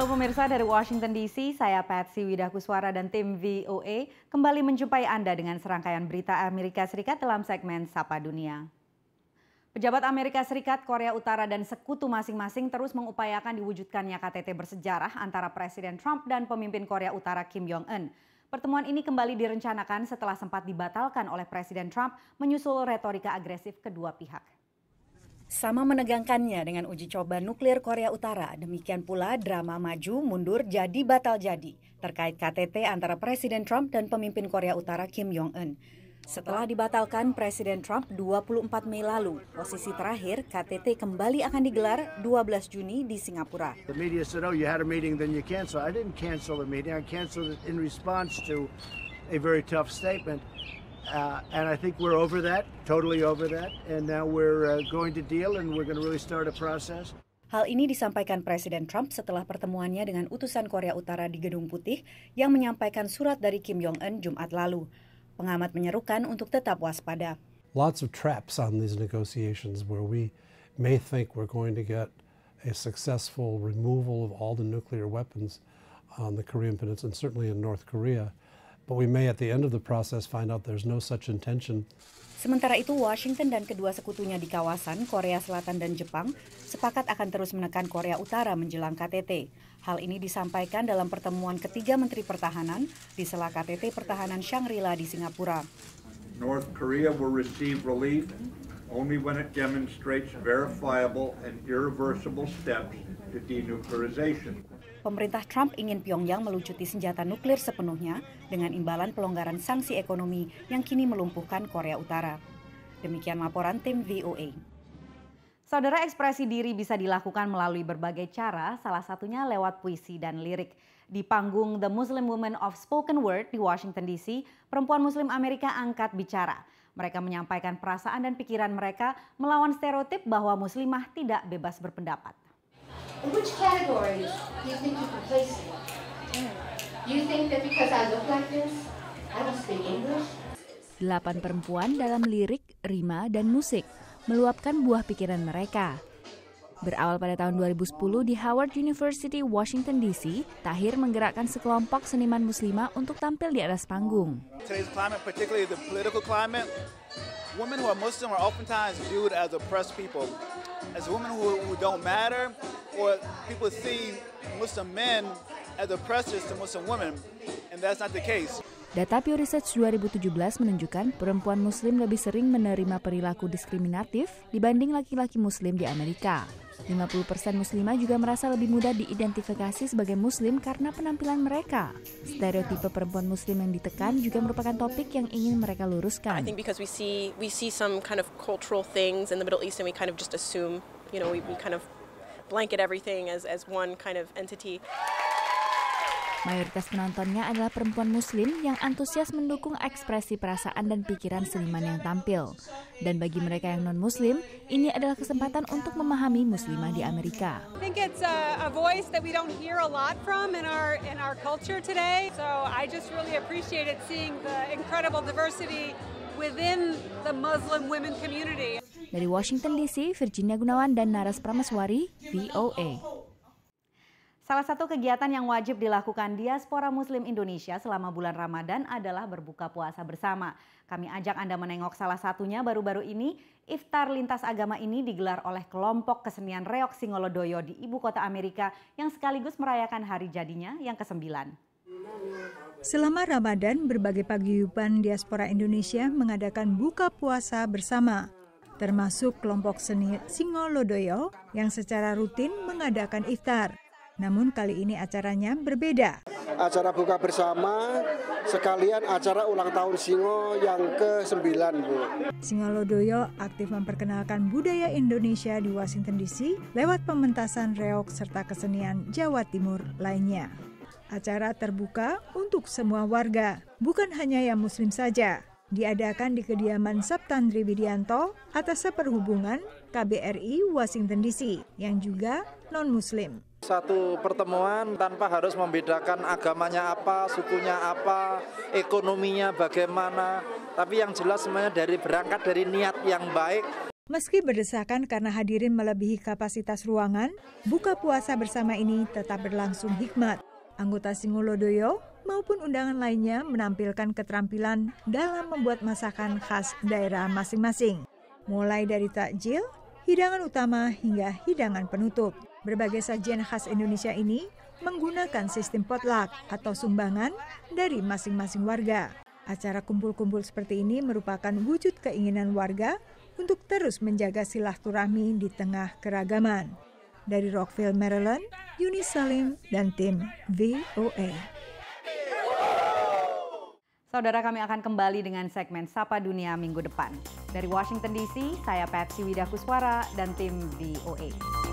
Halo pemirsa dari Washington DC, saya Patsy Widakuswara dan tim VOA kembali menjumpai Anda dengan serangkaian berita Amerika Serikat dalam segmen Sapa Dunia. Pejabat Amerika Serikat, Korea Utara, dan sekutu masing-masing terus mengupayakan diwujudkannya KTT bersejarah antara Presiden Trump dan pemimpin Korea Utara Kim Jong-un. Pertemuan ini kembali direncanakan setelah sempat dibatalkan oleh Presiden Trump menyusul retorika agresif kedua pihak. Sama menegangkannya dengan uji coba nuklir Korea Utara, demikian pula drama maju mundur jadi batal jadi terkait KTT antara Presiden Trump dan pemimpin Korea Utara Kim Jong-un. Setelah dibatalkan Presiden Trump 24 Mei lalu, posisi terakhir KTT kembali akan digelar 12 Juni di Singapura. The media said, "Oh, you had a meeting, then you cancel." I didn't cancel the meeting. I canceled it in response to a very tough statement Uh, and I think we're over that, totally over that. And now we're uh, going to deal and we're going to really start a process. Hal ini disampaikan Presiden Trump setelah pertemuannya dengan utusan Korea Utara di Gedung Putih yang menyampaikan surat dari Kim Jong-un Jumat lalu. Pengamat menyerukan untuk tetap waspada. Lots of traps on these negotiations where we may think we're going to get a successful removal of all the nuclear weapons on the Korean peninsula and certainly in North Korea but we may at the end of the process find out there's no such intention. Sementara itu, Washington dan kedua sekutunya di kawasan, Korea Selatan dan Jepang, sepakat akan terus menekan Korea Utara menjelang KTT. Hal ini disampaikan dalam pertemuan ketiga Menteri Pertahanan di sela KTT Pertahanan Shangri-La di Singapura. North Korea will receive relief only when it demonstrates verifiable and irreversible steps Pemerintah Trump ingin Pyongyang melucuti senjata nuklir sepenuhnya dengan imbalan pelonggaran sanksi ekonomi yang kini melumpuhkan Korea Utara. Demikian laporan tim VOA. Saudara ekspresi diri bisa dilakukan melalui berbagai cara, salah satunya lewat puisi dan lirik. Di panggung The Muslim Women of Spoken Word di Washington DC, perempuan muslim Amerika angkat bicara. Mereka menyampaikan perasaan dan pikiran mereka melawan stereotip bahwa muslimah tidak bebas berpendapat. In which categories do you think you can place me? Do you think that because I look like this, I don't speak English? Delapan perempuan dalam lirik, rima, dan musik meluapkan buah pikiran mereka. Berawal pada tahun 2010 di Howard University, Washington DC, Tahir menggerakkan sekelompok seniman muslimah untuk tampil di atas panggung. Today's climate, particularly the political climate, women who are Muslim are oftentimes viewed as oppressed people, as women who, who don't matter, or people see Muslim men as oppressors to Muslim women, and that's not the case. Data Pew Research 2017 menunjukkan perempuan muslim lebih sering menerima perilaku diskriminatif dibanding laki-laki muslim di Amerika. 50% muslimah juga merasa lebih mudah diidentifikasi sebagai muslim karena penampilan mereka. Stereotipe perempuan muslim yang ditekan juga merupakan topik yang ingin mereka luruskan. I think because we see we see some kind of cultural things in the Middle East and we kind of just assume, you know, we, we kind of blanket everything as, as one kind of entity. Mayoritas penontonnya adalah perempuan muslim yang antusias mendukung ekspresi perasaan dan pikiran seniman yang tampil. Dan bagi mereka yang non-muslim, ini adalah kesempatan untuk memahami muslimah di Amerika. I think it's a, a voice that we don't hear a lot from in our in our culture today. So I just really appreciated seeing the incredible diversity within the Muslim women community. Dari Washington DC, Virginia Gunawan dan Naras Prameswari, VOA. Salah satu kegiatan yang wajib dilakukan diaspora muslim Indonesia selama bulan Ramadan adalah berbuka puasa bersama. Kami ajak Anda menengok salah satunya baru-baru ini, iftar lintas agama ini digelar oleh kelompok kesenian Reok Singolodoyo di ibu kota Amerika yang sekaligus merayakan hari jadinya yang ke-9. Selama Ramadan, berbagai paguyuban diaspora Indonesia mengadakan buka puasa bersama termasuk kelompok seni Singolodoyo yang secara rutin mengadakan iftar. Namun kali ini acaranya berbeda. Acara buka bersama sekalian acara ulang tahun Singo yang ke-9, Bu. Singolodoyo aktif memperkenalkan budaya Indonesia di Washington DC lewat pementasan reok serta kesenian Jawa Timur lainnya. Acara terbuka untuk semua warga, bukan hanya yang muslim saja diadakan di kediaman Septandri Widianto, atas perhubungan KBRI Washington DC yang juga non-muslim. Satu pertemuan tanpa harus membedakan agamanya apa, sukunya apa, ekonominya bagaimana, tapi yang jelas semuanya dari berangkat dari niat yang baik Meski berdesakan karena hadirin melebihi kapasitas ruangan, buka puasa bersama ini tetap berlangsung hikmat. Anggota Singulodoyo maupun undangan lainnya menampilkan keterampilan dalam membuat masakan khas daerah masing-masing. Mulai dari takjil, hidangan utama hingga hidangan penutup. Berbagai sajian khas Indonesia ini menggunakan sistem potluck atau sumbangan dari masing-masing warga. Acara kumpul-kumpul seperti ini merupakan wujud keinginan warga untuk terus menjaga silaturahmi di tengah keragaman. Dari Rockville, Maryland, Yuni Salim dan tim VOA. Saudara kami akan kembali dengan segmen Sapa Dunia minggu depan. Dari Washington DC, saya Patsy Widakuswara dan tim VOA.